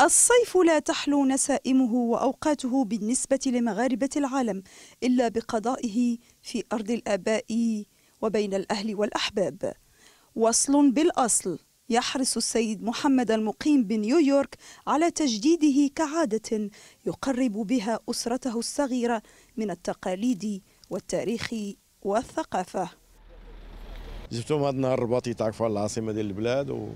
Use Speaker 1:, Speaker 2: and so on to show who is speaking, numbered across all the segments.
Speaker 1: الصيف لا تحلو نسائمه وأوقاته بالنسبة لمغاربة العالم إلا بقضائه في أرض الآباء وبين الأهل والأحباب وصل بالأصل يحرص السيد محمد المقيم بنيويورك على تجديده كعادة يقرب بها أسرته الصغيرة من التقاليد والتاريخ والثقافة
Speaker 2: جبتهم هذا النهار الرباطي يتعرفوا على العاصمة ديال البلاد و...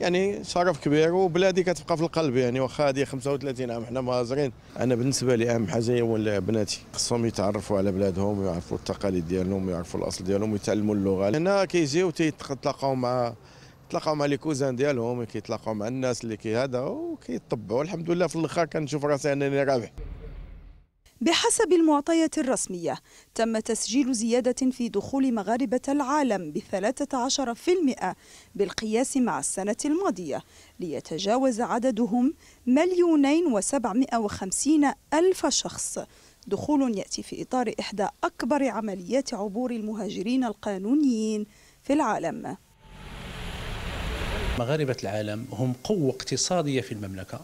Speaker 2: يعني شرف كبير وبلادي كتبقى في القلب يعني واخا هذه 35 عام حنا مهاجرين انا بالنسبه لي اهم حاجه هي ولا بناتي خصهم يتعرفوا على بلادهم ويعرفوا التقاليد ديالهم ويعرفوا الاصل ديالهم ويتعلموا اللغه هنا كيجيو تيتلاقاو مع تلاقاو مع لي كوزان ديالهم كيتلاقاو مع الناس اللي كي هذا وكيطبعوا الحمد لله في الاخر كنشوف راسي انني رابح
Speaker 1: بحسب المعطيات الرسمية تم تسجيل زيادة في دخول مغاربة العالم ب 13% بالقياس مع السنة الماضية ليتجاوز عددهم مليونين وسبعمائة وخمسين ألف شخص دخول يأتي في إطار إحدى أكبر عمليات عبور المهاجرين القانونيين في العالم
Speaker 3: مغاربة العالم هم قوة اقتصادية في المملكة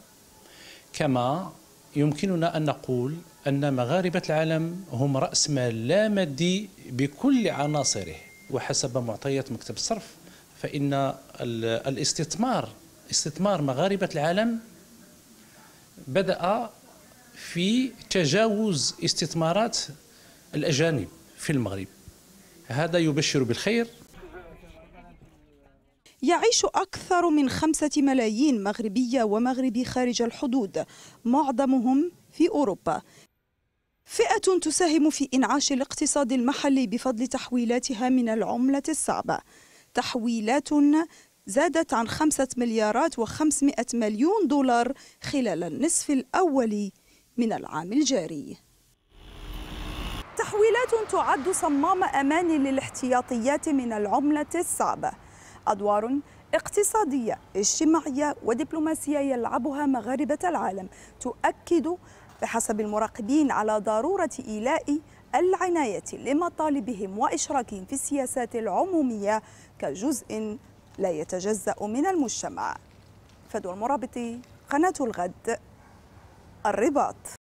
Speaker 3: كما يمكننا أن نقول أن مغاربة العالم هم رأس مال لا مادي بكل عناصره وحسب معطيات مكتب الصرف فإن الاستثمار استثمار مغاربة العالم بدأ في تجاوز استثمارات الأجانب في المغرب هذا يبشر بالخير
Speaker 1: يعيش أكثر من خمسة ملايين مغربية ومغربي خارج الحدود معظمهم في أوروبا فئة تساهم في إنعاش الاقتصاد المحلي بفضل تحويلاتها من العملة الصعبة تحويلات زادت عن خمسة مليارات وخمسمائة مليون دولار خلال النصف الأول من العام الجاري تحويلات تعد صمام أمان للاحتياطيات من العملة الصعبة أدوار اقتصادية اجتماعية ودبلوماسية يلعبها مغاربة العالم تؤكد بحسب المراقبين على ضرورة إيلاء العناية لمطالبهم وإشراكهم في السياسات العمومية كجزء لا يتجزأ من المجتمع فدوى المرابطي قناة الغد الرباط